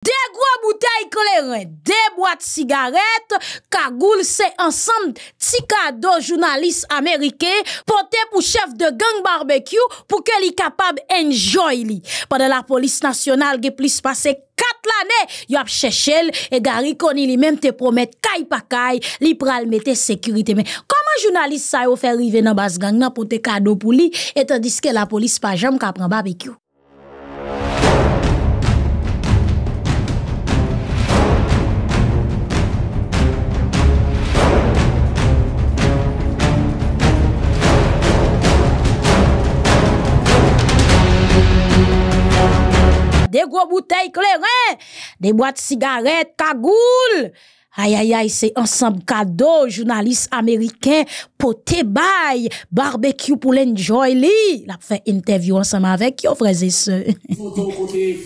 De gwa bouteye kolere, de boate sigaret, kagoul se ansan ti kado jounalist Amerike, pote pou chef de gang barbekyou pou ke li kapab enjoy li. Pwede la polis nasyonal ge plis pase kat lane, yo ap chechel e gari koni li menm te promet kay pa kay li pralme te sekurite men. Koman jounalist sa yo fe rive nan bas gang nan pote kado pou li, etan diske la polis pa jam ka pran barbekyou? des gros bouteilles clairées, hein? des boîtes de cigarettes, cagoules. Aïe, aïe, aïe, c'est ensemble cadeau, journaliste américain, poté bail, barbecue pour l'enjoy li. Il a fait interview ensemble avec yo, frères et sœurs. Photo côté,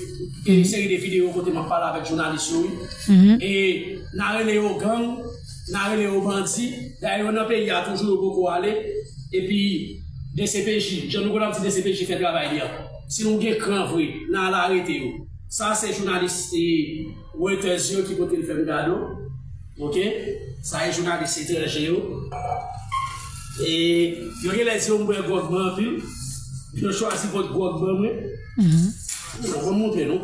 une série de vidéos côté, m'a parlé avec journaliste, oui. Mhm. Et, n'a au gang, n'a au bandit. D'ailleurs, dans pays, il y a toujours beaucoup aller. Et puis, DCPJ, je nous connais DCPJ fait travail bien. Si avons gen kran vwe, nan ça c'est yo. journaliste Reuters yo qui kote faire So you Ok? ça est journaliste etranje yo. et les puis votre mm-hmm. monter, non?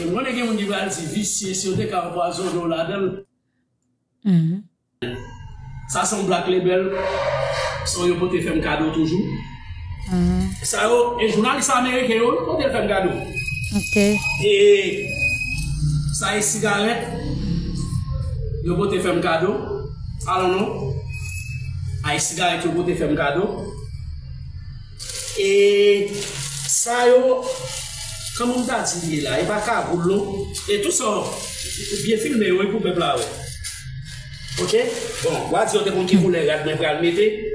Et moi, bah, si si la mm-hmm. Ça c'est un Black Label. Son te faire un cadeau toujours. Mm-hmm. Sa yo, en jounalisa Amerike yo, yo bote fèm gado. Ok. E sa yi e sigaret, yo bote fèm gado. Alonon, ay e sigaret yo bote fèm gado. E sa yo, kamounzati li la, e baka apoulon. E tout son, biye filmen yo, yi e poube blawe. Ok? Bon, waz yo tepon ki voule gade mè pralme te. Ok.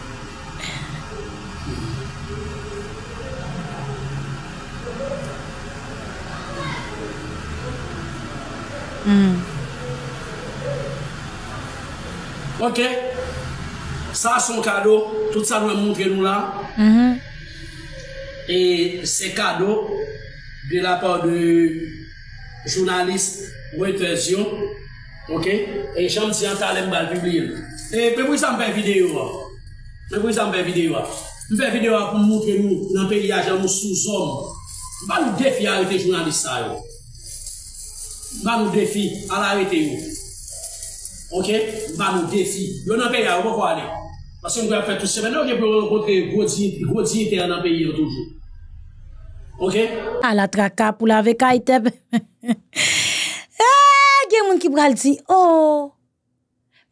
Mm. Ok Sa son kado Tout sa lwen mounke nou la E se kado De la pa de Jounalist Ou etresyon Ok E chanm si anta alem balbibir E pe pou isan pe videyo Pe pou isan pe videyo Mpe videyo akoun mounke nou Nan pe yajan moun souzom Mpa nou defi a yote jounalist a yo Van ou defi, ala arete yo. Ok? Van ou defi. Yo nan pe ya, yo pa kwa ane. Pase yo kwa apre tout semen. Yo ke pou kontre go di, go di te ya nan pe yo toujou. Ok? Ala tra kap ou la vek a itep. Eh, gen moun ki pral di, oh!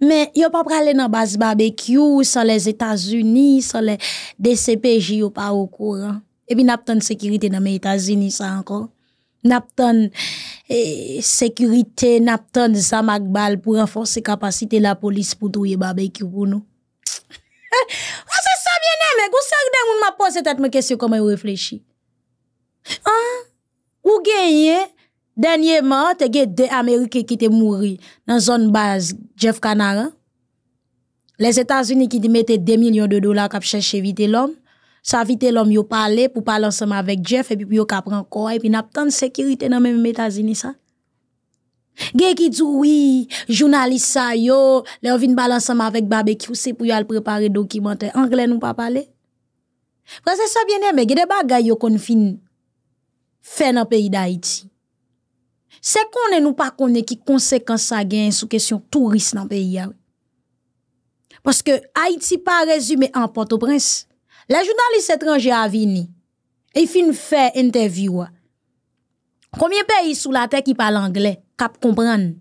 Men, yo pa pral le nan baz barbekyou, sa le Etasuni, sa le DCPJ yo pa okouran. E pi nap ton sekirite nan men Etasuni sa ankon. Nap ton... E, sekurite nap tan de sa magbal pou renfonse kapasite la polis pou touye babek yo pou nou. A, se sa vye ne, men, gwa sa yon den moun ma pon se tat me kesye koman yo reflechi. A, ou genye, denye moun te genye de Amerike ki te mouri nan zon baz, Jeff Canara. Les Etats-Unis ki te mette 2 milyon de dolar kap chèche evite l'homme. S'avite l'om yo pale pou pale ansama vek Jeff epi pou yo kapran kwa epi nap tante sekirite nan men metazini sa. Ge ki dzuwi, jounalisa yo, le yo vin pale ansama vek Babek Youse pou yo al prepare dokimante. Angle nou pa pale? Prase sa biene, me gede ba gayo kon fin fe nan peyi da Haiti? Se konen nou pa konen ki konsekansa gen sou kesyon turist nan peyi ya? Paske Haiti pa rezume anpoto prensi. Les journalistes étrangers vini et fin fait interview. Combien de pays sur la terre qui parle anglais cap comprendre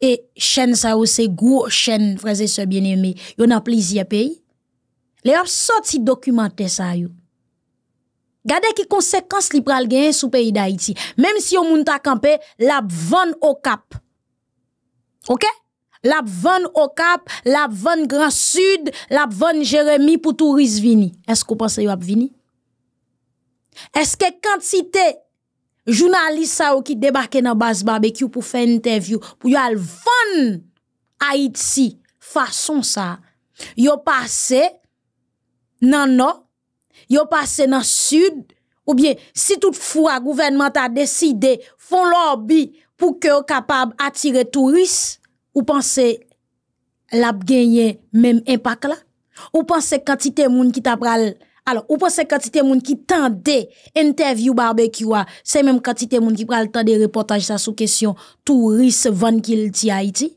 et chaîne ça aussi, gros chaîne frères et sœurs bien-aimés, il y en a plusieurs pays. Les ont sorti documenter ça yo. Gardez qui conséquences li pral sur sous pays d'Haïti, même si on monte à camper la vanne au cap. OK? la ap ven Okap, la ap ven Grand Sud, la ap ven Jeremie pou Touris Vini. Eske ou panse yo ap Vini? Eske kantite jounalisa ou ki debake nan Bas Barbecue pou fe interview, pou yo al ven Haïti, fason sa, yo pase nan No, yo pase nan Sud, ou bien si tout fwa gouvernement a deside fon lobby pou ke ou kapab atire Touris, ou pensez la gagné même impact là ou pensez quantité moun qui t'a alors ou pensez quantité moun qui tendait interview barbecue c'est même quantité moun qui pral temps reportage reportages ça sous question touristes van qu'il ti Haïti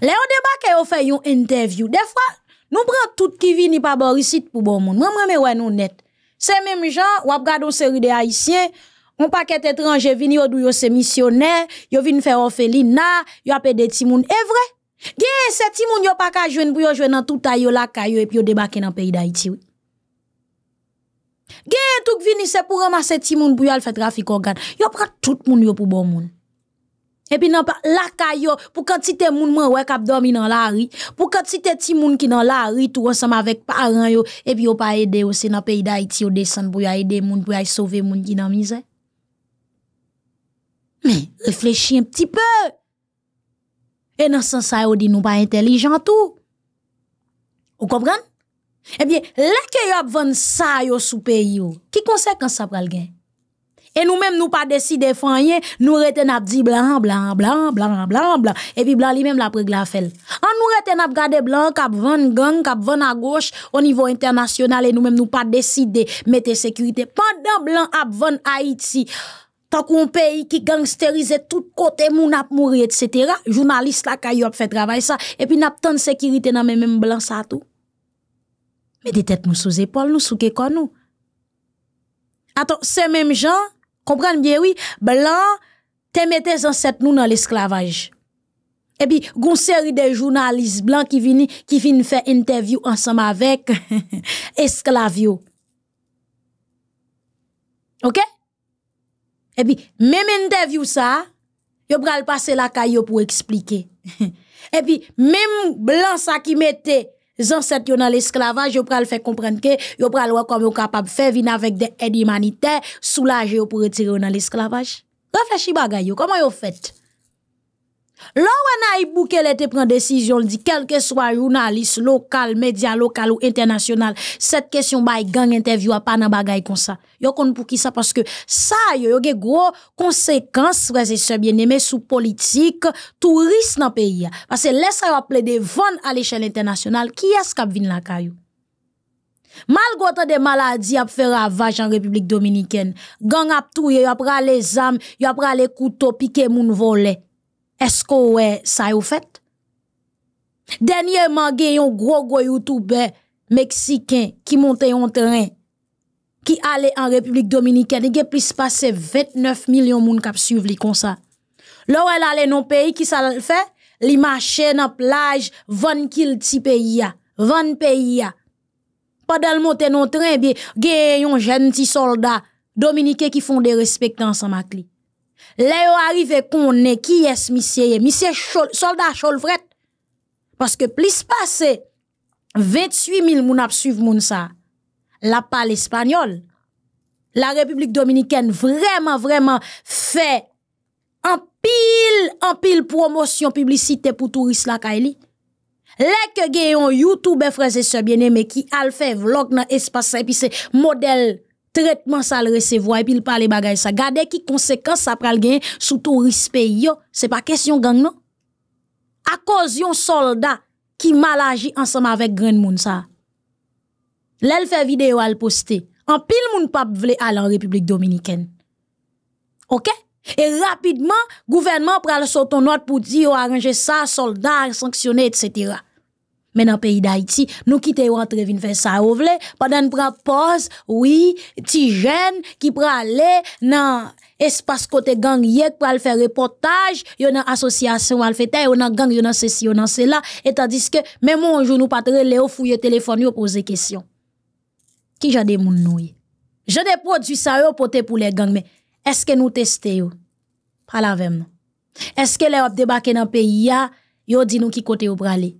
Là on débarque on fait une interview des fois nous prenons tout qui vient par Borisite pour bon monde moi moi mais ouais nous net c'est même gens ou regardons une série de haïtiens Mwen pa ket etranje vini yo dwi yo se misioner, yo vini fe ofeli na, yo apede ti moun evre. Gen, se ti moun yo pa ka jwen, bou yo jwen nan touta yo laka yo, epi yo debake nan peyi da iti wè. Gen, tout vini se pou remase ti moun, bou yo al fè trafikon gade. Yo prate tout moun yo pou bon moun. Epi nan pa laka yo, pou kan ti te moun mwen wè kap domi nan la ri, pou kan ti te ti moun ki nan la ri, tou ansem avèk paran yo, epi yo pa ede yo se nan peyi da iti, yo desen pou yo ede moun, pou yo a sove moun ki nan mizè. Mè, reflechi an pti pè. E nan san sa yo di nou pa intelijantou. Ou kompran? Ebyen, lè ke yo ap vwenn sa yo sou peyo, ki konsek an sa pral gen? E nou mèm nou pa deside fanyen, nou reten ap di blan, blan, blan, blan, blan, blan, blan, epi blan li mèm la preg la fel. An nou reten ap gade blan, kap vwenn gang, kap vwenn a goch, o nivou internasyonal, e nou mèm nou pa deside mette sekurite. Pandan blan ap vwenn Haiti, sa kon peyi ki gangsterize tout kote moun ap mouri, etc. Jounaliste la kayop fe travay sa, epi nap ton sekirite nan men men blan sa tou. Mede tet nou sou zepol nou, sou ke kon nou. Aton, se menm jan, komprende bie wii, blan temete zanset nou nan l'esklavaj. Epi, goun seri de jounaliste blan ki vini, ki vini fe interview ansam avek, esklavyo. Ok? Ok? Et puis, même interview ça, yo pral passer la caillou pour expliquer. Et puis, même blanc ça qui mettait ancêtres yo dans l'esclavage, yo pral faire comprendre que yo pral voir comme yo capable faire venir avec des aides humanitaires, soulager pour retirer dans l'esclavage. Réfléchis bagay yo, comment yo fait? Lò wè nan i bouke lè te pren desisyon, lè di, kelke swa jounalist, lokal, medya, lokal ou internasyonal, set kesyon bay gang interview apan nan bagay kon sa. Yo kon pou ki sa, paske sa yo yo ge gro konsekans prese sebyenemè sou politik, tou ris nan peyi ya. Pase lè sa yo aple de von al eshel internasyonal, ki esk ap vin la kayo. Mal go te de maladi ap fè ravaj an Republik Dominiken, gang ap tou yo yo ap pralè zam, yo ap pralè kouto, pike moun volè. Esko wè, sa yo fèt? Dènyèman gen yon gro goyoutou bè, Meksikèn, ki monte yon trèn, Ki ale an Republik Dominikèn, Nè gen plis pase 29 milyon moun kap suv li konsa. Lò wè lalè non peyi ki sa lal fè, Li mache nan plaj, Van kil ti peyi ya, Van peyi ya. Padèl monte yon trèn bi, Gen yon jenti soldat, Dominikèn ki fon de respektansan ma klik. Là, yo arrive qu'on est qui est monsieur, monsieur soldat Cholvret. Parce que plus passé 28 000 moun ap suivre moun ça. La parle espagnol. La République dominicaine vraiment, vraiment fait en pile, en pile promotion publicité pour touristes la Kaili. Les que gen yon YouTube et bien aimés qui al fait vlog dans espace et puis c'est modèle traitement ça le recevoir et puis il parle bagage ça Regardez qui conséquence ça pral gagner sous tout respect yo c'est pas question gang non à cause yon soldat qui mal agi ensemble avec grand monde ça l'elle fait vidéo à le en pile moun pas vle aller en République dominicaine OK et rapidement gouvernement pral soton note pour dire arranger ça soldat, sanctionner etc mais dans le pays d'Haïti, nous quittons rentrer venir faire ça ou vle, pendant une pause, oui, petit jeune qui peut aller dans l'espace côté gang yek pour faire reportage, a une association al y yo dans gang, y a ceci, yo a cela, et tandis que même un jour nous pas les au fouiller téléphone, yo poser question. Qui j'ai des moun nou J'ai des produits ça yo pour les gangs, mais est-ce que nous testons yo? Pas la même. Est-ce que les ont débarqué dans le pays, yo dit nous qui côté yo pour aller?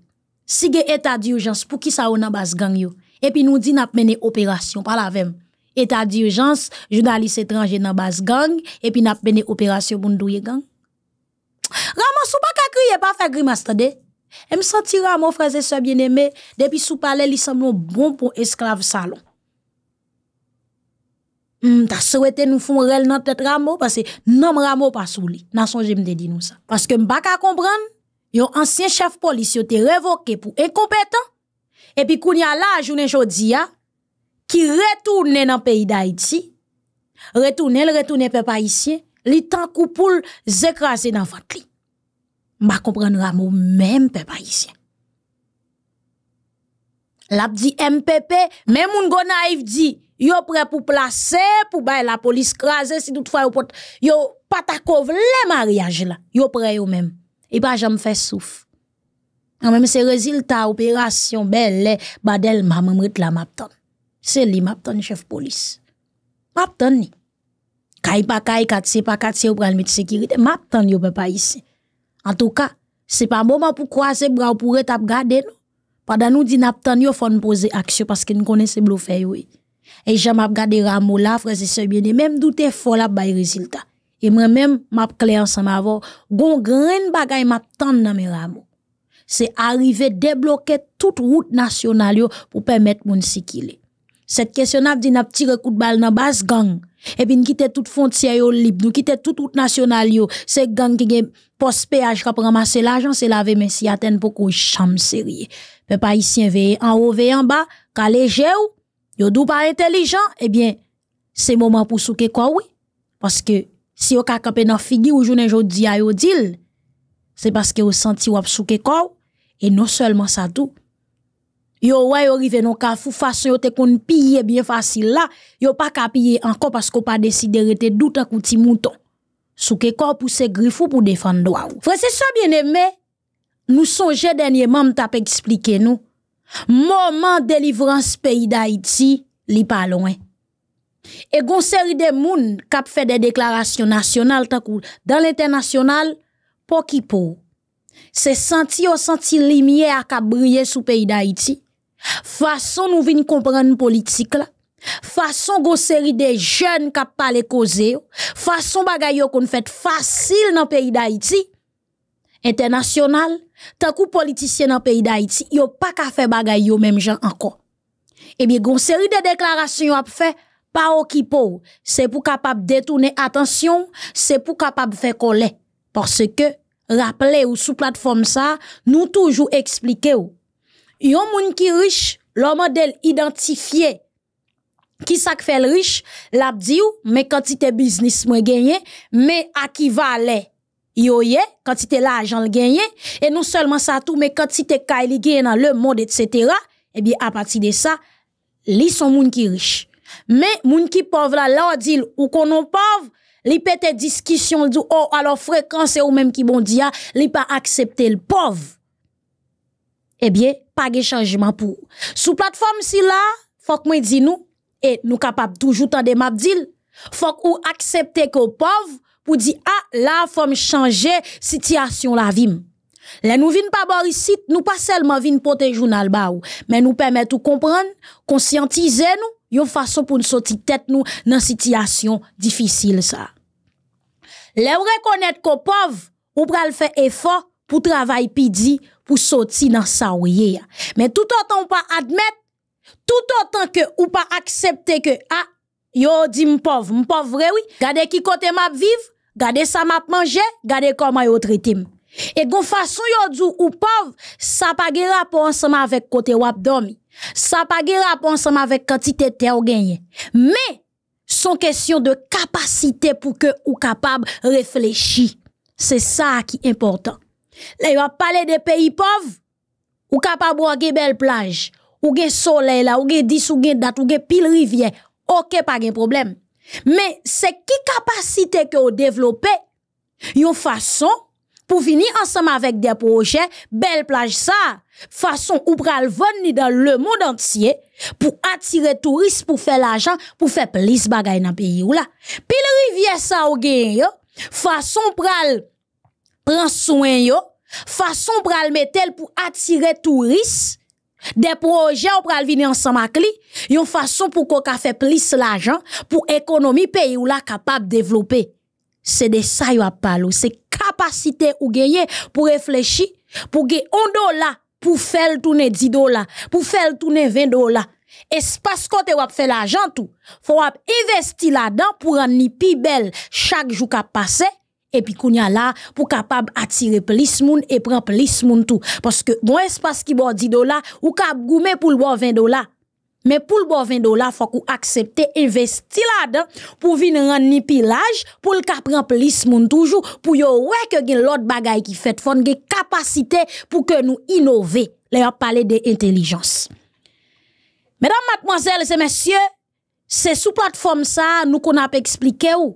Si un état d'urgence pour qui ça on la base gang yo et puis nous dit n'a mené opération par la même état d'urgence journaliste étranger dans base gang et puis n'a mené opération pour la gang. Ramon, sou pas ka crier pas faire grimace tendez Et me sentira mon frère et sœur bien-aimé depuis sous palais il semble bon pour esclave salon. Mm, ta souhaité nous font rel dans tête Ramon parce que non Ramon, pas sous lui. N'a je me dit nous ça parce que peux pas comprendre Yon ancien chef police yo te révoqué pour incompétent. Et puis, kounya la jounen jodi ya, qui retourne dans pays d'Haïti. Il retourne l retourne Il est isye, li tankou pou l dans nan vat li. Mba même mou même pe pa isye. di MPP, même moun go dit di, yo prêt pour placer pour bay la police écraser si tout fwa yo, pot, yo patakov le mariage la, yo prêt yo même E pa jom fè souf. An mèm se rezilta operasyon bel le badel mèm mèm rite la mapton. Se li mapton chef polis. Mapton ni. Kay pa kay, katse pa katse ou pralmet sekirite. Mapton yo pè pa yise. An touka, se pa mèm mèm pou kwa se bra ou pou re tap gade nou. Pada nou di napton yo fon pose aksyo paske nou konen se blo fè yo e. E jom ap gade ram mo laf reze se bine. Mèm doute fol ap bay rezilta. Et moi-même, m'a clé ensemble avant. Gon grain bagay m'a m'attend dans mes rames. C'est arriver débloquer toute route nationale pour permettre moun sikile. Cette question dit n'a tiré coup de balle dans base gang. Et puis, nous quittons toute frontière libre. Nous quittons toute route nationale C'est gang qui est post-péage qui a l'argent. C'est laver mais si atteint beaucoup de chambres sérieux. Peuple en haut, en bas. Quand léger ou, yo dou pas intelligent, eh bien, c'est moment pour souquer quoi, oui. Parce que, si yo ka campé nan figi ou jodi a yo dil, parce que yo senti wap souke kou, et non seulement ça tout, Yo wè yo rive non kafou fou fason yo te kon piller bien facile la, yo pa ka encore parce pas pa de te doutan kouti mouton. Souke kou pou se grifou pou défendre ou. ça sa bien aimé Nous songe denye mam expliquer eksplike nou. moment délivrance pays pays li pa loin. E gonseri de moun kap fè de deklarasyon nasyonal tak ou Dan l'internasyonal, poki pou Se senti yo senti limye ak ap brye sou peyi da iti Fason nou vin komprenn politik la Fason gonseri de jen kap pale koze yo Fason bagay yo kon fèt fasyl nan peyi da iti Internasyonal, tak ou politisyen nan peyi da iti Yo pa ka fè bagay yo menm jan anko E bi gonseri de deklarasyon yo ap fè pas peut, c'est pour capable détourner attention, c'est pour capable faire coller. Parce que, rappelez ou sous plateforme ça, nous toujours expliquer ou. Yon moun ki riche, leur modèle identifié, qui ça fait riche, mais quand il business moi gagné, mais à qui Y Yo quand il l'argent le gagne, et non seulement ça tout, mais quand il était dans le monde, etc., Et e bien, à partir de ça, les gens qui ki riche. Mais, moun qui pauvre là, là, dit, ou qu'on non pauvre, li pète discussion, du oh, alors fréquence, ou même qui bon dia, ah, li pas accepté le pauvre. Eh bien, pas de changement pour. Sous plateforme si là, faut que moi nous, et nous capables toujours tant de map il faut ou accepter que pauvre, pour dire, ah, là, faut me changer situation la vie. les nous venons pas ici, nous pas seulement vîmes porter journal mais nous permettons de comprendre, conscientiser nous, yo fason pou nou soti tèt nou nan sityasyon difisil sa. Le ou rekonèt ko pov, ou pral fè efor pou travay pidi pou soti nan sa ou ye ya. Men tout an tan ou pa admèt, tout an tan ke ou pa aksepte ke a, ah, yo di mpov, mpov vrewi, gade ki kote map viv, gade sa map manje, gade koma yo tritim. E kon fason yo djou ou pov, sa pa gera pou ansama vek kote wap domi. Ça pas rapport ensemble avec quantité de terre gagné. Mais son question de capacité pour que ou capable réfléchir. C'est ça qui est important. Là, il va parler des pays pauvres ou capable de belle plage, ou gen soleil là, ou 10 ou gen date, ou gen pile rivière. OK, pas de problème. Mais c'est qui capacité que vous développez, une façon pour venir ensemble avec des projets, belle plage ça. Façon ou pral ni dans le monde entier pour attirer touristes, pour faire l'argent, pour faire plus choses dans le pays ou là. Puis le rivière ça ou gagne, façon pral prend soin yo, façon pral mettre pour attirer touristes, des projets ou pral venir ensemble avec lui, une façon pour qu'on fait plus l'argent pour économie pays ou là capable de développer c'est de ça qu'il a C'est capacité ou gagner pour réfléchir, pour gagner 1 dollar, pour faire tourner 10 dollars, pour faire tourner 20 dollars. Espace côté ou fait l'argent tout. Faut investir là-dedans pour en ni plus belle chaque jour qui passé et puis qu'on y a là pour capable attirer plus monde et prendre plus monde tout parce que bon espace qui boit 10 dollars ou cap goumer pour le boire 20 dollars Men pou l bovin do la fwa kou aksepte investi la dan pou vi nan anipilaj, pou l kapren plis moun toujou, pou yo weke gen lot bagay ki fet fon, gen kapasite pou ke nou inove. Le yon pale de intelijans. Medan matman zel se men sye, se sou platform sa nou kon ap eksplike ou.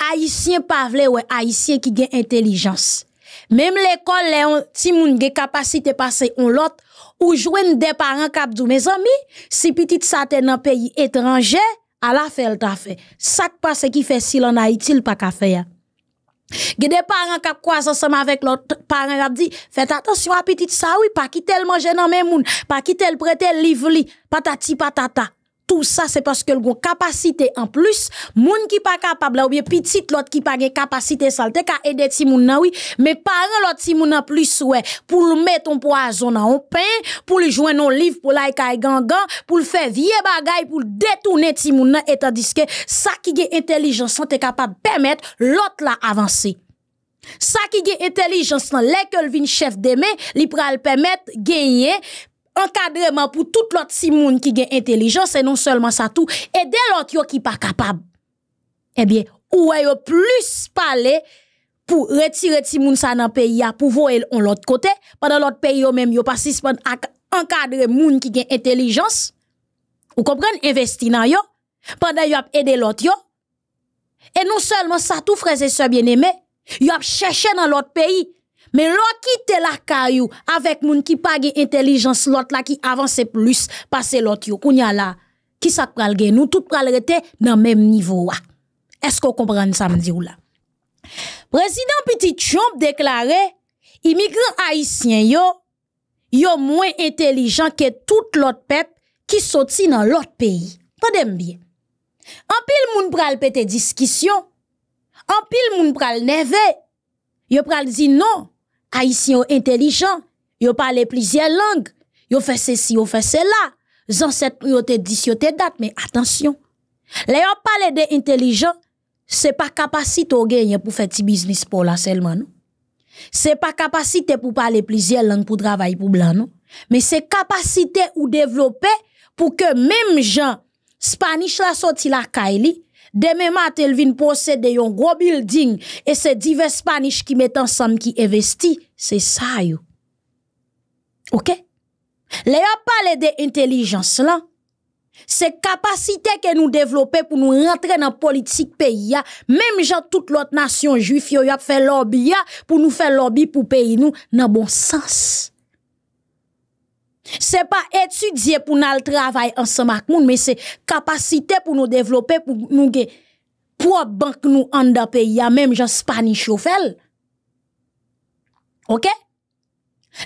Aisyen pavle we, aisyen ki gen intelijans. Mem l'ekol le yon ti moun ge kapasite pase yon lot, ou jwen de paran kap du me zomi, si pitit sa te nan peyi etranje, ala fel ta fe. Sak pa se ki fesil anayitil pa ka fe ya. Ge de paran kap kwa sa seman vek lot, paran kap di, fet atensyon a pitit sa ouy, pa ki tel manje nan men moun, pa ki tel prete liv li, patati patata. tout sa se paske l go kapasite an plus, moun ki pa kapab la ou biye pitit lot ki pa gen kapasite salte, ka ede ti moun na oui, me paran lot ti moun an plus oue, pou l meton po a zon nan on pen, pou l jwen non liv pou la ekay gangan, pou l fe vie bagay pou l detounen ti moun na, etan diske sa ki gen entelijansan te kapab pemet lot la avansi. Sa ki gen entelijansan lekel vin chef deme, li pra el pemet genye, encadrement pour tout l'autre si qui gagne l'intelligence et non seulement ça tout aider l'autre qui qui pas capable eh bien vous yo plus parler pour retirer si moun ça dans pays pour voir on l'autre côté pendant l'autre pays vous même yo pas à encadrer moun qui gagne intelligence Vous comprenez investi dans yo pendant yo aider l'autre yo et non seulement ça tout frères et sœurs bien-aimés yo cherché dans l'autre pays mais l'autre quitte la caillou avec moun qui pas intelligence, l'autre là qui avance plus, passe l'autre yo. Kounya qui ça pral gen? Nous tout pral rete dans même niveau Est-ce qu'on comprend ça m'di ou là? Président Petit Trump déclarait, immigrants haïtiens yo, yo moins intelligent que tout l'autre peuple qui sorti dans l'autre pays. pas bien. En pile moun pral pété discussion. En pile moun pral neve. Yo pral dit non. Haïtiens intelligents, yo parlent plusieurs langues, yo fait ceci, yo fait cela. ils pou yo te dis, yo te date, mais attention. Le yo parlent de ce c'est pas capacité au gagner pour faire petit business pour la seulement, non? C'est pas capacité pour parler plusieurs langues pour travailler pour blanc, non? Mais c'est capacité ou développer pour que même gens Spanish la sorti la kaili, Demain matin, elle vient posséder un gros building et c'est divers paniches qui mettent ensemble qui investit. C'est ça, yo. OK? Les parle de intelligence là. C'est capacité que nous développer pour nous rentrer dans la politique pays. Même gens toute l'autre nation juif, yo, a fait lobby pour nous faire lobby pour pays nous dans bon sens. Se pa etudye pou nan l travay ansan mak moun, men se kapasite pou nou devlope pou nou gen pou a bank nou an da pe, ya menm jan spani chofel. Ok?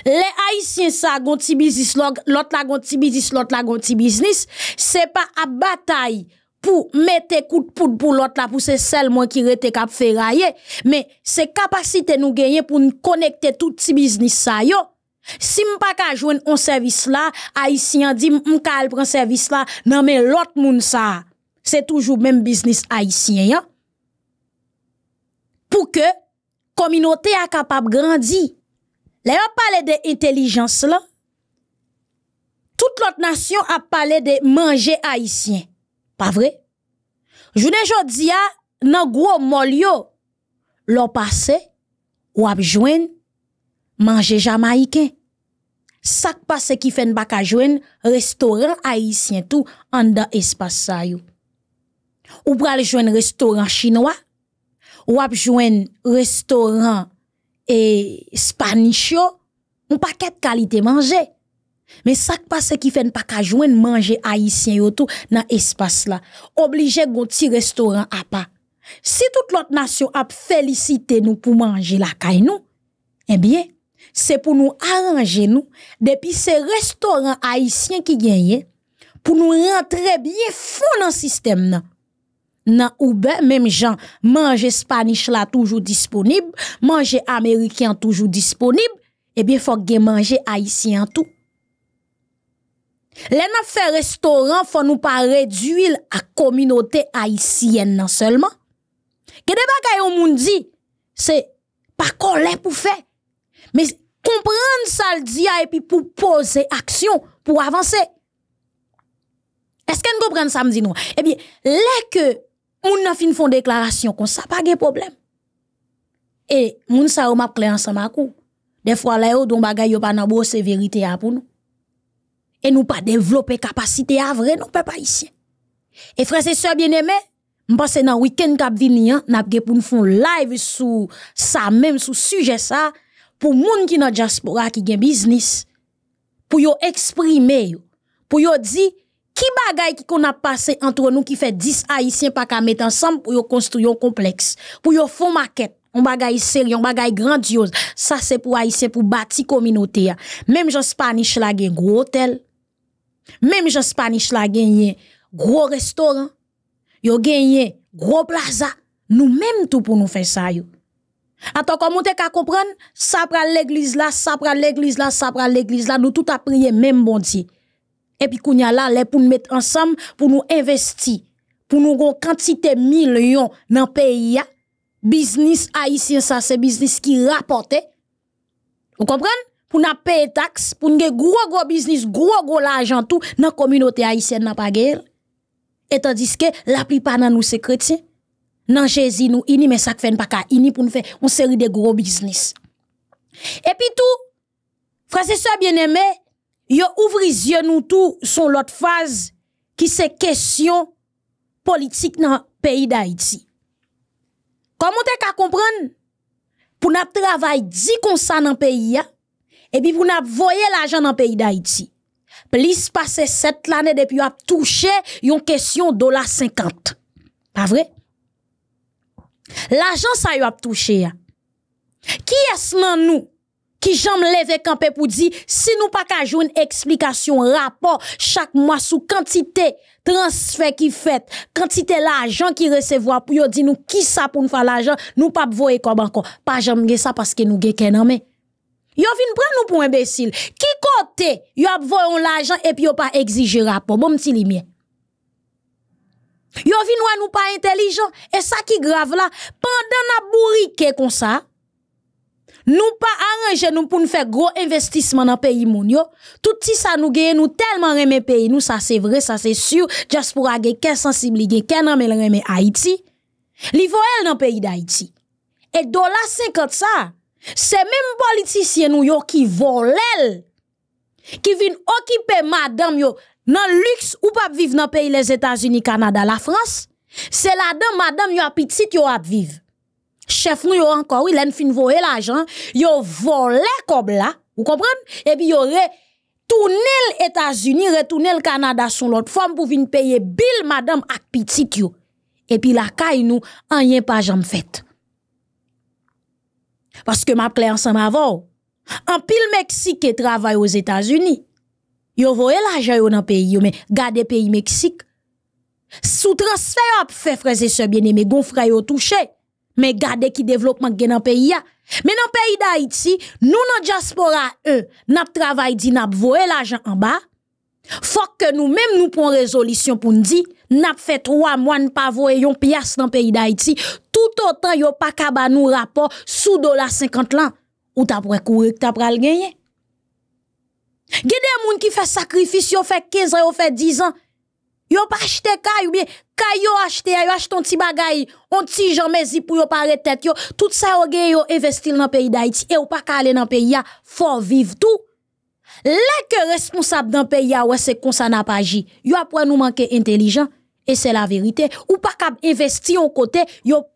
Le haisyen sa gonti bizis, lot la gonti bizis, lot la gonti biznis, se pa a batay pou mette kout pout pou lot la, pou se sel mwen ki rete kap feraye, men se kapasite nou genye pou nou konekte tout ti biznis sa yo, Si m pa ka jwenn on service la, haïtien di m ka en service là nan mais l'autre moun sa. C'est toujours même business haïtien hein? Pour que communauté a capable grandir. Là on parle de intelligence là. Toute l'autre nation a parlé de manger haïtien. Pas vrai Je ne jodi a nan gros molyo passé ou ap joindre manje jamaike. Sak pa se ki fen baka jwen restoran aisyen tou an da espas sa yo. Ou pral jwen restoran chinois, ou ap jwen restoran e, spanish yo, ou pa ket kalite manje. Men sak pa se ki fen baka jwen manje aisyen yo tou nan espas la. Oblije gouti restoran apa. Si tout lot nasyon ap felicite nou pou manje la kay nou, ebyen eh c'est pour nous arranger nous depuis ces restaurants haïtiens qui gagnent pour nous rentrer bien fond dans le système nan. Nan Uber, même gens, manger Spanish là toujours disponible, manger américain toujours disponible, eh bien, faut que manger haïtien tout. Les n'a fait restaurant, faut nous pas réduire à communauté haïtienne non seulement. Que des bagages on dit, c'est pas collé pour faire. Mais comprendre ça le dit et puis pour poser action, pour avancer. Est-ce qu'elle comprend ça me dit nous Eh bien, là que on a fait font déclaration qu'on ça pas de problème. Et moun ça m'a clair ensemble à coup. Des fois là yo don bagay yo pas nan c'est vérité à pour nous. Et nous pas développer capacité à vrai non pas ici. Et frères et sœurs bien-aimés, dans le week-end qui vini on pour nous font live sur ça même sur sujet ça pou moun ki nan diaspora ki gen biznis, pou yo eksprime yo, pou yo di, ki bagay ki kon ap pase entron nou ki fe 10 haisyen pa ka met ansam pou yo konstruyon kompleks, pou yo fon maket, m bagay seryon, m bagay grandiyoz, sa se pou haisyen pou bati kominote ya, mem jen Spanish la gen gro hotel, mem jen Spanish la gen gen gro restoran, yo gen gen gro plaza, nou menm tou pou nou fe sa yo, Attends tant que monte ka comprendre, ça prend l'église là, ça prend l'église là, ça prend l'église là, nous tout a même bon Dieu. Et puis kounya là, les pour nous mettre ensemble, pour nous investir, pour nous gon quantité millions dans le pays. Business haïtien, ça c'est business qui rapporte. Vous comprenez? Pour nous payer taxes, pour nous gagner gros gros business, gros gros l'argent tout dans la communauté haïtienne. Et tandis que la plupart nous sommes chrétiens nan Jésus nous ini mais ça fait pas ka ini pour nous faire une série de gros business. Et puis tout frères et sœurs bien-aimés, yo ouvri yeux nous tout son l'autre phase qui c'est question politique dans pays d'Haïti. Comment t'es qu'à comprendre pour n'a travail dit comme ça dans pays et puis pour n'a voyer l'argent dans pays d'Haïti. Plus passer cette l'année depuis a touché une question dollar 50. Pas vrai? L'ajan sa yo ap touche ya. Ki yasman nou ki janm leve kanpe pou di si nou pa kajou yon eksplikasyon rapor chak mwa sou kantite transfer ki fet, kantite l'ajan ki resevo ap pou yo di nou ki sa pou nou fa l'ajan nou pa pvoye komanko. Pa janm ge sa paske nou ge kenanme. Yo vin pran nou pou embesil. Ki kote yo ap voyon l'ajan epi yo pa egzije rapor. Bon mti li miye. Yo vin wè nou pa intelijon, e sa ki grav la, pandan na bouri ke kon sa, nou pa aranje nou pou nou fè gro investisman nan peyi moun yo, touti sa nou gen nou telman reme peyi nou, sa se vre, sa se syou, jaspoura gen, ken sensibli gen, ken namel reme Haiti, li vo el nan peyi da Haiti. E do la 50 sa, se menm politisyen nou yo ki vo lel, ki vin okipe madam yo, le luxe ou pas vivre dans pays les États-Unis, Canada, la France, c'est là-dedans, madame, vous a petit, yo a vivre. Chef nous encore, oui, l'en fin voye l'argent, yo volé comme là, vous comprenez? Et puis a retourné les États-Unis, retourné le Canada sous l'autre forme pour venir payer bill, madame, à petit Et puis la caille nous, en pas jamais fait. Parce que ma clé ensemble avant, en pile Mexique travaille aux États-Unis. Yo voe la ajan yo nan peyi yo me gade peyi Meksik. Sou transfer yo ap fe freze se biene me gon fra yo touche. Me gade ki devlopman gen nan peyi ya. Men nan peyi da Haiti, nou nan diaspora e, nap travay di nap voe la ajan an ba. Fok ke nou, mem nou pon rezolisyon pou ndi, nap fe 3 mwan pa voe yon piyas nan peyi da Haiti. Tout o tan yo pa kaba nou rapor sou dola 50 lan. Ou ta prekourek, ta prel genye. gens moun ki fè sacrifice, yo fè 15 ans, yo fè 10 ans. yo pas acheté kay ou bien, kay yo acheté, yo acheté un ti bagay, on ti jamezi pou yo pare tèt yo, tout sa yo gen yo investi nan pays d'Haïti, e ou pa kale dans pays ya, fort, vivre tout. Lè dans pays, nan peyi ya, wè se konsa na pas agi. yo pas nous manquer intelligent Et c'est la vérité ou pa kab investi yon pas qu'à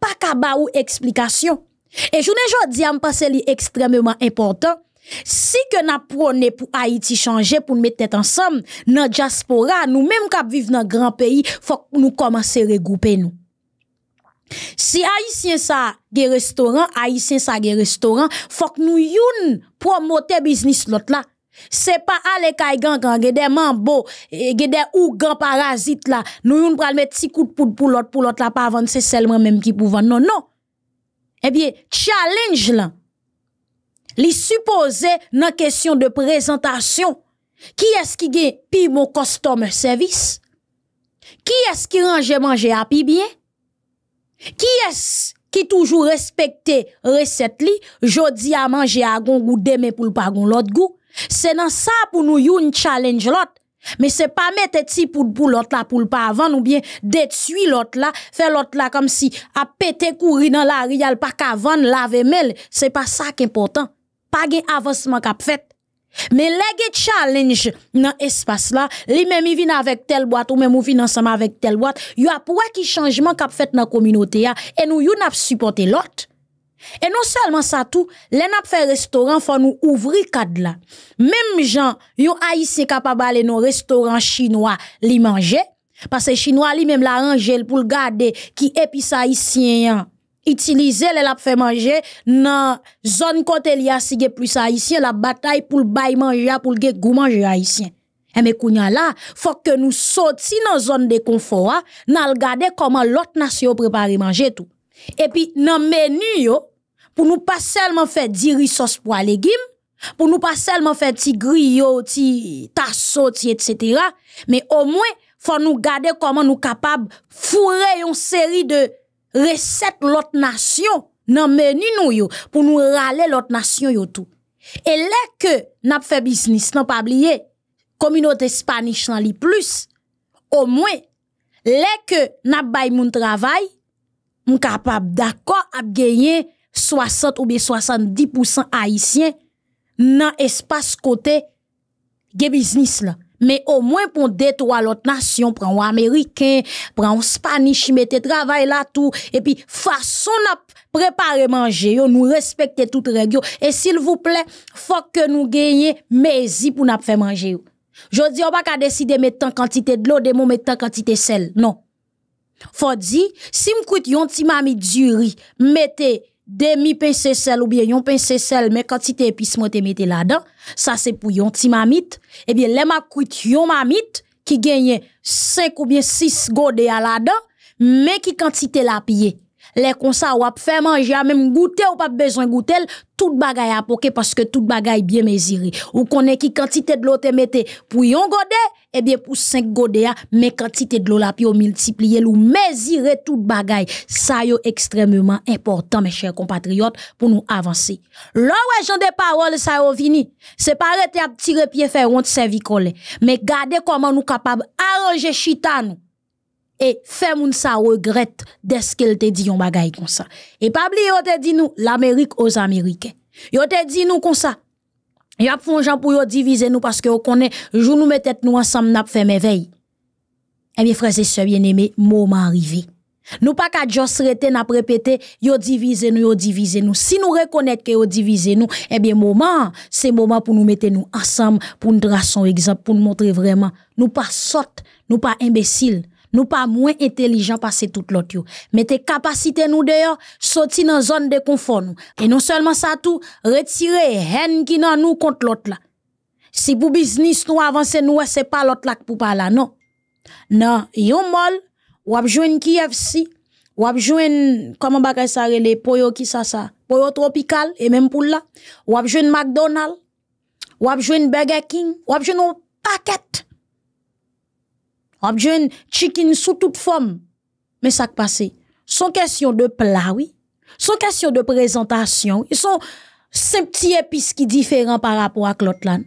pa kaba ou Et je ne jodi, jamais que li extrêmement important, si que n'a prôné pour Haïti changer pour nous mettre ensemble dans la diaspora, nous même qui vivons dans grand pays, faut que nous commencer regrouper nous. Si haïtien ça des restaurants Haïtiens ça des restaurant, faut que nous youn promoter business l'autre là. C'est pas aller kay gang gang des mambo et des ou parasites Nous allons mettre petit coup de poudre pour l'autre pour l'autre là pas vendre c'est seulement même qui pouvant Non non. Eh bien challenge là. Li suppose nan kesyon de prezentasyon. Ki es ki gen pi mou bon kostom servis? Ki es ki ranje manje api bien? Ki es ki toujou respekte reset li, jodi a manje agon gou deme poulpa agon lot gou? Se nan sa pou nou yon challenge lot, me se pa met etsi poulpou lot la poulpa avan, ou bien detsui lot la, fe lot la kom si apete kouri nan la riyal pa kavan lave mel, se pa sa ki important. pas gen avancement cap fait. Mais les challenge nan espace là, li même avec telle boîte ou même ou vin ensemble avec telle boîte, y a pour ki changement cap fait nan communauté a et nous yon avons supporter l'autre. Et non seulement ça tout, les ap fait restaurant faut nous ouvrir cadre là. Même gens yon haïtien capable aller nos restaurants chinois li manger parce que chinois li même la ranger pour le garder qui est haïtien. Hein utiliser les la fait manger dans zone côté li a si plus haïtien la bataille pour le bail manger pour le goût manger haïtien et eh, mais kounya là faut que nous sorti dans zone de confort n'a hein. regarder comment l'autre nation prépare manger tout et puis dans menu pour nous pas seulement faire des sauce pour les légumes pour nous pas seulement faire des griot, petit tasso, etc. Mais au moins, faut nous garder comment nous capables fourrer une série de recette l'autre nation dans menu pour nous râler l'autre nation et là que n'a fait business n'a pas oublié communauté espagnole nan plus au moins les que nous faisons moun travail sommes capable d'accord à gagner 60 ou bien 70% haïtiens dans espace côté gè business là mais au moins pour détruire l'autre nation, prend un américain, prend un spanish, mettez travail là tout, et puis façon à préparer manger, on nous respecter toute règles. et s'il vous plaît, faut que nous gagnions, mais pour nous faire manger. Je dis, on va qu'à décider mettre tant quantité de l'eau, de mettre tant quantité sel. Non. Faut dire, si nous yon petit mami du riz, mettez demi pincé sel ou bien yon pincé sel, mais quantité épice, moi te mettez là-dedans, ça c'est pour yon petit mamite. Eh bien, les yon mamite qui gagne 5 ou bien 6 godé à là-dedans, mais qui quantité la pied les consa ou ap faire manger a même goûter ou pas besoin goûter tout bagay à parce que tout bagay bien mesuré ou connaît qui quantité de l'eau te mette pour yon godé et eh bien pour 5 godé mais quantité de l'eau la pi on multiplier ou mesurer tout bagay ça yo extrêmement important mes chers compatriotes pour nous avancer là ouais gens des paroles ça yo vini c'est pas arrêter à tirer pied faire honte servir mais gardez comment nous capable arranger chita nous et fait moun ça regrette Dès ce qu'elle te dit yon bagay comme ça. Et pas oublier on te dit nous l'Amérique aux Américains. Yo te dit nous comme ça. Y a font gens pour yo diviser nous parce que on connaît jour nous mettait nous ensemble n'a fait merveille. Eh bien frères et sœurs bien-aimés, moment arrivé. Nous pas qu'à juste rester n'a répéter yo divise nous yo divise nous. Si nous reconnaître que yo divise nous, eh bien moment, c'est moment pour nous mettre nous ensemble pour nous tracer un exemple pour nous montrer vraiment nous pas sottes, nous pas imbécile nous pas moins intelligents passer toute l'autre mais Mettez capacité nous dehors, sortir dans zone de confort nous. Et non seulement ça tout, retirer haine qui dans nous contre l'autre là. Si pour business nous avancer nous c'est pas l'autre là pour pas là non. Non, yon mol ou a Kiev KFC, ou a joindre comment bagay ça relé poyo qui ça ça, poyo tropical et même pour là, ou a joindre McDonald's, ou a joindre Burger King, ou à nos paquet on a chicken sous toute forme. Mais ça qui passe. Sans question de plat, oui. Sans question de présentation. Ils sont ces petits épices qui différents par rapport à Clotland.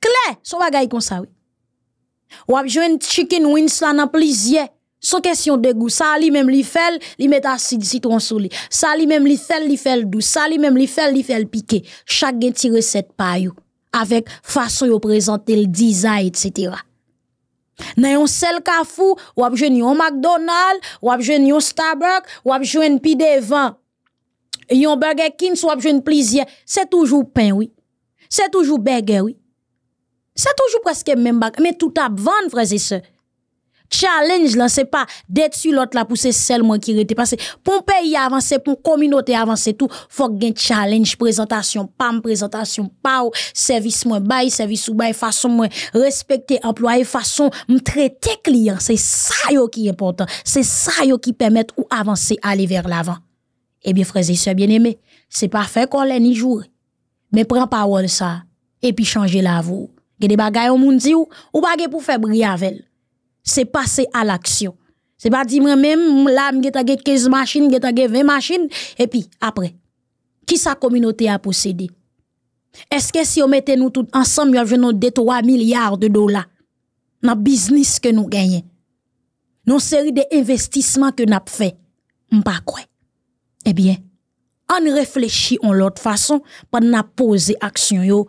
Claire, son bagaille comme ça, oui. On a chicken wings là dans plaisir. Sans question de goût. Ça, lui-même, lui fait, lui met acide citron sur lui. Ça, lui-même, lui fait, lui fait doux. Ça, lui-même, lui fait, lui fait piqué. Chaque gain tire cette paille. Avec façon de présenter le design, etc. Dans un seul Cafou ou ap jouen yon McDonald's, ou ap yon Starbucks, ou ap jouen pi devan. Yon Burger King, ou ap jouen plaisir. C'est toujours pain, oui. C'est toujours burger, oui. C'est toujours presque même bag. Mais tout ap vendre, frères et sœurs challenge là, c'est pas d'être sur l'autre là pour c'est seulement qui rete. Parce que pour un pays avancer, pour communauté avancer tout, faut gain challenge, présentation, pam, présentation, pas, service moins bail, service ou bail, façon moins respecter employé, façon traiter client. C'est ça yo qui est important. C'est ça yo qui permet ou avancer, aller vers l'avant. Eh bien, frères et sœurs bien-aimés, c'est pas fait qu'on l'ait ni jour. Mais prends parole ça, et puis changez la vous. y des des ou monde, ou, ou pour faire faire bri c'est passer à l'action. C'est pas dire moi-même, là, j'ai 15 machines, j'ai 20 machines, et puis après, qui sa communauté a possédé? Est-ce que si on mettait nous tous ensemble, nous avons des 3 milliards de dollars dans le business que nous gagnons? Dans une série d'investissements que nous avons fait? pas quoi? Eh bien, on réfléchit en l'autre façon, nous poser action yo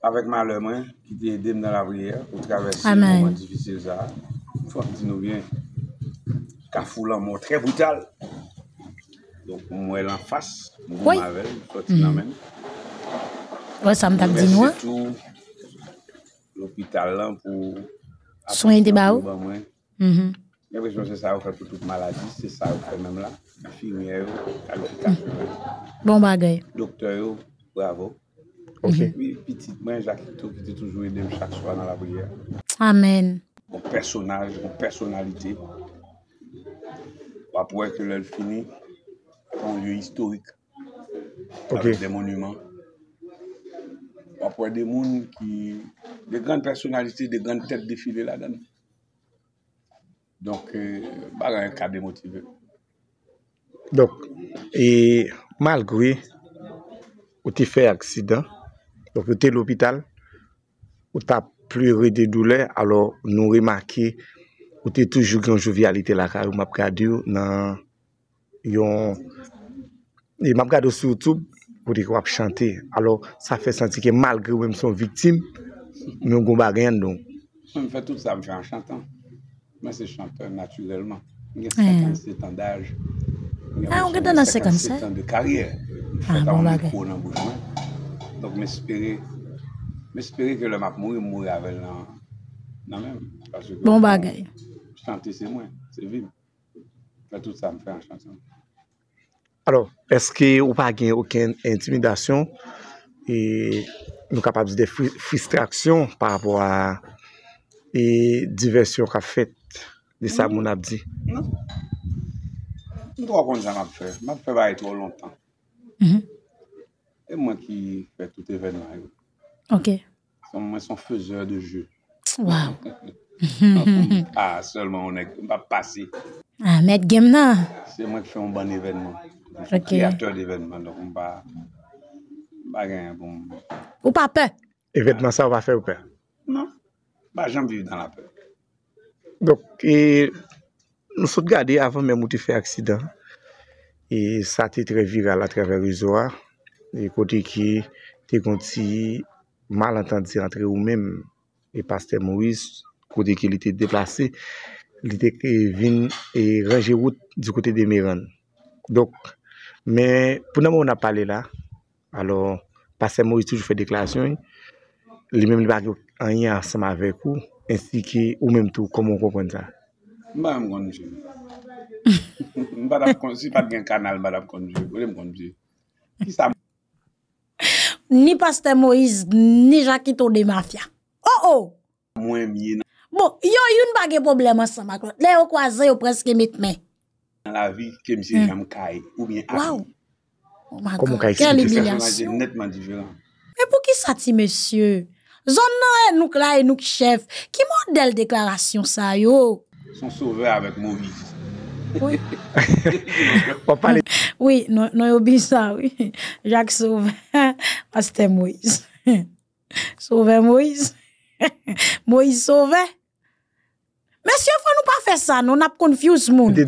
Avèk mè alè mwen, ki di edem nan la vliè, pou travèse mè mwen di vi sezal. Fòk di nou vyen, ka foulan mò, tre voutal. Donk mwen mwen mm. l'anfas, mm-hmm. mwen mwen mwen vel, poti nan mè. Vè sa m tak di nou an. Sè tou l'opital lan pou apèk sa mwen mwen. Mè vè chè sa wè fè toutouk maladi, se sa wè fè mè mè la. Mè fè mè yo, alòpita. Doktè yo, bravo. Ok, mhm. petit, mwen jakitou ki te toujou edem chak chwa nan la briyè. Amen. Mon personaj, mon personalite, wap wèk te lèl fini pou yon yon historik wap wèk de monument. Wap wèk de moun ki, de gran personalite, de gran tèp defile la euh, dan. Donk, wap wèk te lèl kade motive. Donk, malgwe, wèk te fè aksidant, Donc, vous êtes l'hôpital, vous avez pleuré de douleurs, alors nous remarquons vous êtes toujours en jovialité là, car vous avez regardé dans. Yon, et m'a sur YouTube, vous dire qu'on chanter. Alors, ça fait sentir que malgré vous-même sont victime, nous pas rien donc. On fait tout ça, en chantant. Moi, c'est chanteur naturellement. J'ai 57 ans d'âge. Ah, on est dans 57 ans de carrière. Ah, bon, bagay. Donk m espere, m espere ke le map moun moun ravel nan nan men. Bon bagay. Sante se mwen, se vim. Fè tout sa m franj. Alors, eske ou bagay ouken intimidasyon e nou kapab de fristraksyon par wwa e diversyon ka fèt li sa non. moun ap di? Non. M ap fè va etro lontan. M. c'est moi qui fais tout événement. OK. Moi, son faiseur de jeu. Wow. ah, seulement on est pas passé. Ah, mettre game là. C'est moi qui fais un bon événement. Je suis okay. créateur d'événements, donc on va pas un bon. Ou pas peur. Événement ça va faire ou pas Non. Bah j'aime vivre dans la peur. Donc et nous sommes gardés avant même où tu fais accident et ça été très viral à travers les réseaux. Hein et côté qui te conti malentendu entre ou même et pasteur Maurice côté qui était déplacé il était venu et ranger route du côté de Méran. donc mais pour nous on a parlé là alors pasteur Maurice toujours fait déclaration lui même il pas rien ensemble avec ou ainsi que ou même tout comment on comprend ça bah on connaît je pas si pas un canal madame conduire vous voulez me conduire qui ça Ni Paste Moïse, ni Jacques Kito de Mafia. Oh oh! Mwen miye nan. Bon, yon yon bagye probleman sa ma kon. Le yon kwa zè yon preske mitme. Nan la vi kem se hmm. jam kaye. Ou mwen akou. Komo kaye si? Kè l'emilyasyon. Kè l'emilyasyon. Jè netman di jè lan. Mwen pou ki sa ti, monsye? Zon nan yon eh, nouk la yon eh, nouk chef. Ki moun del deklarasyon sa yo? Son sove avèk moun viti sa. Oui, non yo bi sa, Jacques Sauveur, pastè ah, Moïse, Sauveur Moïse, Moïse Sauveur, mè sè fè nou pa fè sa, nou nap konfius moun. Non, mè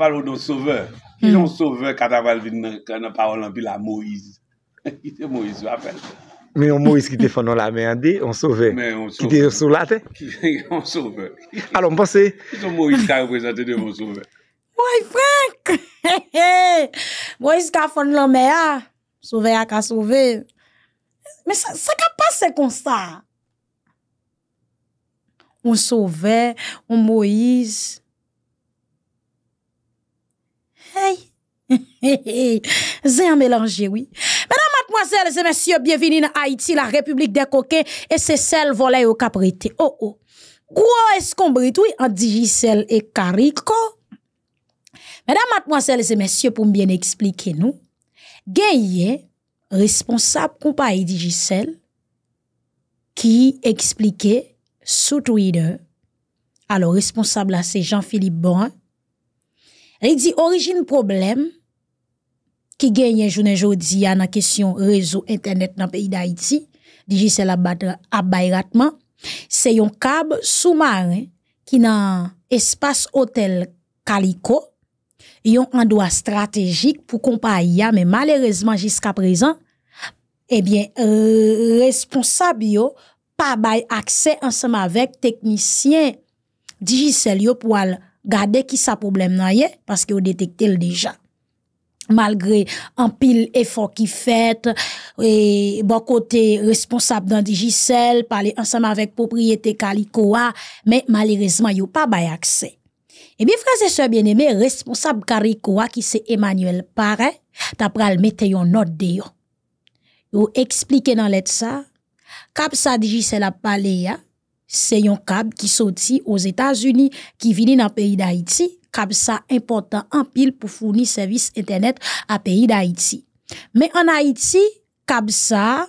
pal ou nou Sauveur, ki nou Sauveur kataval vi nan kè nan pa olan pi la Moïse, ki te Moïse wapèlè. Men yon Moïse ki te fon nan la meyan de, yon souve. Men yon souve. Ki te sou late. Ki ven yon souve. Alon, basè. Yon Moïse ka yon prezante de, yon souve. Woy, Frank! Moïse ka fon nan la meyan, souve ak a souve. Men sa ka pase kon sa. Yon souve, yon Moïse. Hey! Zen yon melange, woy. Mesdames, mademoiselles et messieurs, bienvenue dans Haïti, la République des coquins, et c'est celle volée au caprité. Oh oh. qu'on qu'on oui, en digicel et carico. Mesdames, mademoiselles et messieurs, pour bien expliquer nous, gagnez responsable compagnie digicel qui expliquait sous Twitter. Alors, responsable là, c'est Jean-Philippe Bon. Il dit origine problème ki gen yon jounen joudi ya nan kesyon rezo internet nan peyi da iti, dijisel abay ratman, se yon kab soumar ki nan espas hotel kaliko, yon an doa strategik pou kompa ya, men malerezman jiska prezan, eh responsab yo pa abay akse ansama vek teknisyen dijisel yo pou al gade ki sa problem nan ye, paske yo detekte l dejan. Malgre an pil efo ki fet, bo kote responsab dan dijisel, pale ansam avek popriyete Karikoa, men malerezman yo pa bayakse. E eh mi fraze se bieneme responsab Karikoa ki se Emanuelle Paré, ta pral mette yon not deyon. Yo eksplike nan let sa, kab sa dijisel ap pale ya, se yon kab ki soti os Etats-Unis ki vini nan peyi d'Haïti, CABSA est important en pile pour fournir service internet à pays d'Haïti. Mais en Haïti, CABSA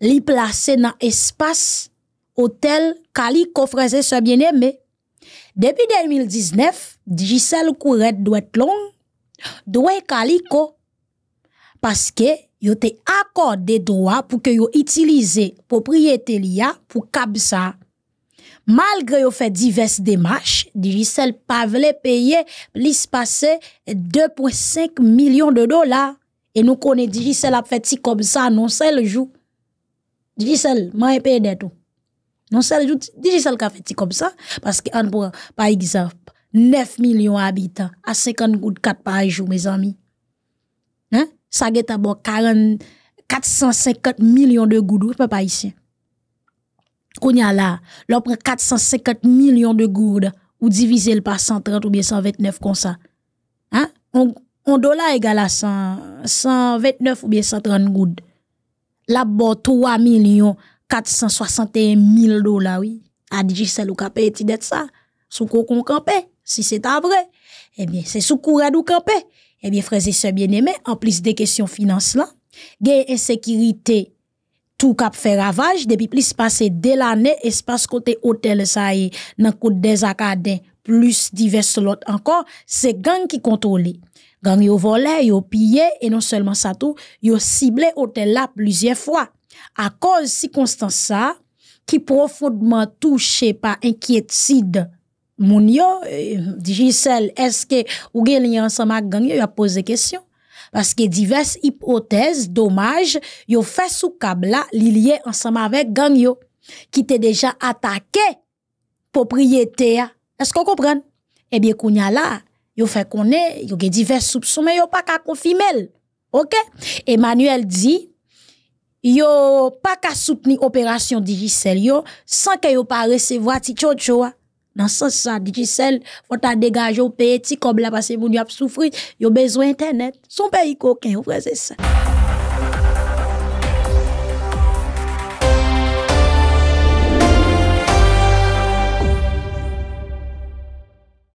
est placé dans espace hôtel calico Kali Kofreze bien aimé Depuis 2019, Giselle Couret doit long, doit Calico, parce que yo te accordé droit pour que yo utiliser propriété li pour propriété CABSA. Malgré avoir fait diverses démarches, Digicel Pavel payer plus de 2.5 millions de dollars. Et nous connaissons Digicel a fait ti comme ça, non le jour. Digicel, m'a payé des tout. Non seul jour, Digicel qui fait fait comme ça. Parce que par par 9 millions d'habitants à 50 gouttes par jour, mes amis. Hein? a été 40, 450 millions de goudou, papa qu'on là, l'on prend 450 millions de gourdes ou divisé le par 130 ou bien 129 comme ça. Hein? On, dollar égal à 129 ou bien 130 gourdes. Là, bon, 3 millions 461 000 dollars, oui. A ou kapé tu det ça. Sous qu'on si c'est vrai. Eh bien, c'est sous courant ou Eh bien, frères et sœurs bien-aimés, en plus des questions finances là, gain insécurité tout cap fait ravage depuis plus passé de l'année espace côté hôtel ça dans côte des plus diverses, lot encore c'est gang qui contrôlait gang yo volé yo pillé et non seulement ça tout yo ciblé hôtel là plusieurs fois à cause circonstance ça qui profondément touché par inquiétude mon yo euh, Giselle est-ce que ou avez ensemble gang a posé question parce que diverses hypothèses d'hommage ont fait sous câble là lié ensemble avec gang yo qui était déjà attaqué propriétaire est-ce qu'on comprend Eh bien kounya là yo fait qu'on est yo fait diverses soupçons mais yo pas qu'à confirmer OK Emmanuel dit yo pas qu'à soutenir opération digicel yo sans que ait pas recevoir ticho chocho dans ce sens, ça, Il faut ta dégager au pays, comme là, parce que vous avez souffrir, il a besoin Internet. Son pays coquin, vous c'est ça.